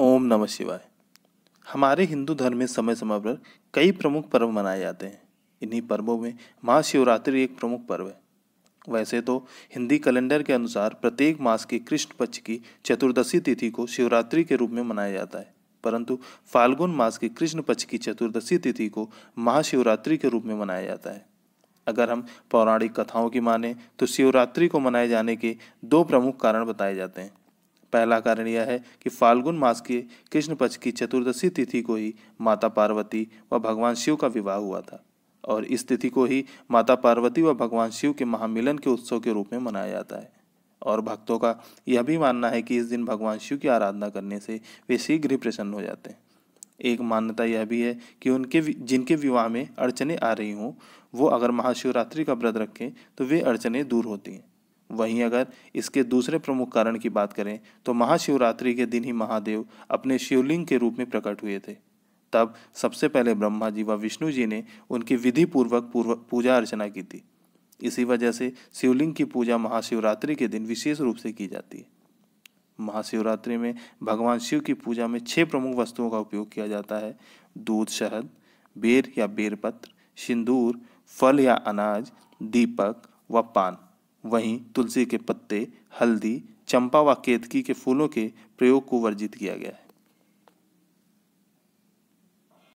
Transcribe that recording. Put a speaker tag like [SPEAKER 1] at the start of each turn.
[SPEAKER 1] ओम नमः शिवाय हमारे हिंदू धर्म में समय समय पर कई प्रमुख पर्व मनाए जाते हैं इन्हीं पर्वों में महाशिवरात्रि एक प्रमुख पर्व है वैसे तो हिंदी कैलेंडर के अनुसार प्रत्येक मास के कृष्ण पक्ष की चतुर्दशी तिथि को शिवरात्रि के रूप में मनाया जाता है परंतु फाल्गुन मास के कृष्ण पक्ष की चतुर्दशी तिथि को महाशिवरात्रि के रूप में मनाया जाता है अगर हम पौराणिक कथाओं की माने तो शिवरात्रि को मनाए जाने के दो प्रमुख कारण बताए जाते हैं पहला कारण यह है कि फाल्गुन मास के कृष्ण पक्ष की चतुर्दशी तिथि को ही माता पार्वती व भगवान शिव का विवाह हुआ था और इस तिथि को ही माता पार्वती व भगवान शिव के महामिलन के उत्सव के रूप में मनाया जाता है और भक्तों का यह भी मानना है कि इस दिन भगवान शिव की आराधना करने से वे शीघ्र ही प्रसन्न हो जाते हैं एक मान्यता यह भी है कि उनके जिनके विवाह में अड़चने आ रही हों वो अगर महाशिवरात्रि का व्रत रखें तो वे अड़चने दूर होती हैं वहीं अगर इसके दूसरे प्रमुख कारण की बात करें तो महाशिवरात्रि के दिन ही महादेव अपने शिवलिंग के रूप में प्रकट हुए थे तब सबसे पहले ब्रह्मा जी व विष्णु जी ने उनकी विधि पूर्वक पूर्व पूजा अर्चना की थी इसी वजह से शिवलिंग की पूजा महाशिवरात्रि के दिन विशेष रूप से की जाती है महाशिवरात्रि में भगवान शिव की पूजा में छह प्रमुख वस्तुओं का उपयोग किया जाता है दूध शहद बेर या बेरपत्र सिंदूर फल या अनाज दीपक व पान वहीं तुलसी के पत्ते हल्दी चंपा व केतकी के फूलों के प्रयोग को वर्जित किया गया है